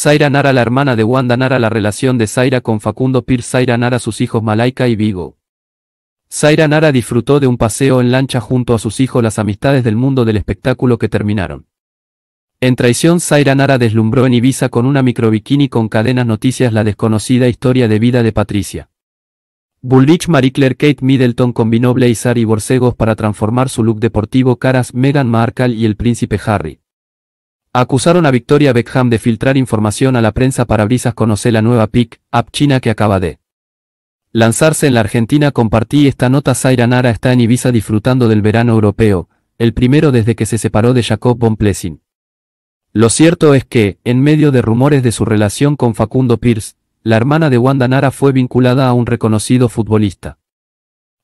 Zaira Nara la hermana de Wanda Nara la relación de Zaira con Facundo Pierce Zaira Nara sus hijos Malaika y Vigo. Zaira Nara disfrutó de un paseo en lancha junto a sus hijos las amistades del mundo del espectáculo que terminaron. En traición Zaira Nara deslumbró en Ibiza con una bikini con cadenas noticias la desconocida historia de vida de Patricia. Bullrich Marie Kate Middleton combinó blazer y borcegos para transformar su look deportivo caras Meghan Markle y el príncipe Harry. Acusaron a Victoria Beckham de filtrar información a la prensa para brisas Conocer la nueva PIC, app china que acaba de lanzarse en la Argentina. Compartí esta nota. Zaira Nara está en Ibiza disfrutando del verano europeo, el primero desde que se separó de Jacob von Plessin. Lo cierto es que, en medio de rumores de su relación con Facundo Pierce, la hermana de Wanda Nara fue vinculada a un reconocido futbolista.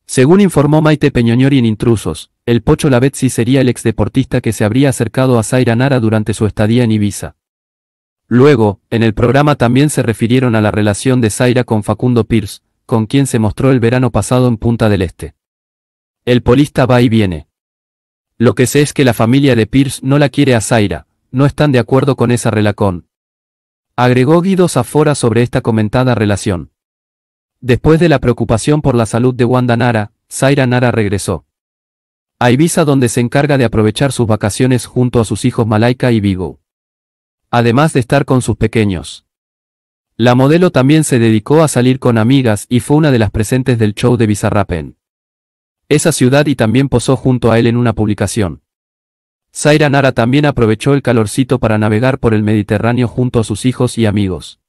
Según informó Maite Peñoñori en Intrusos, el Pocho Lavetsi sería el exdeportista que se habría acercado a Zaira Nara durante su estadía en Ibiza. Luego, en el programa también se refirieron a la relación de Zaira con Facundo Pierce, con quien se mostró el verano pasado en Punta del Este. El polista va y viene. Lo que sé es que la familia de Pierce no la quiere a Zaira, no están de acuerdo con esa relacón. Agregó Guido Zafora sobre esta comentada relación. Después de la preocupación por la salud de Wanda Nara, Zaira Nara regresó a Ibiza donde se encarga de aprovechar sus vacaciones junto a sus hijos Malaika y Vigo. Además de estar con sus pequeños. La modelo también se dedicó a salir con amigas y fue una de las presentes del show de Bizarrapen. Esa ciudad y también posó junto a él en una publicación. Zaira Nara también aprovechó el calorcito para navegar por el Mediterráneo junto a sus hijos y amigos.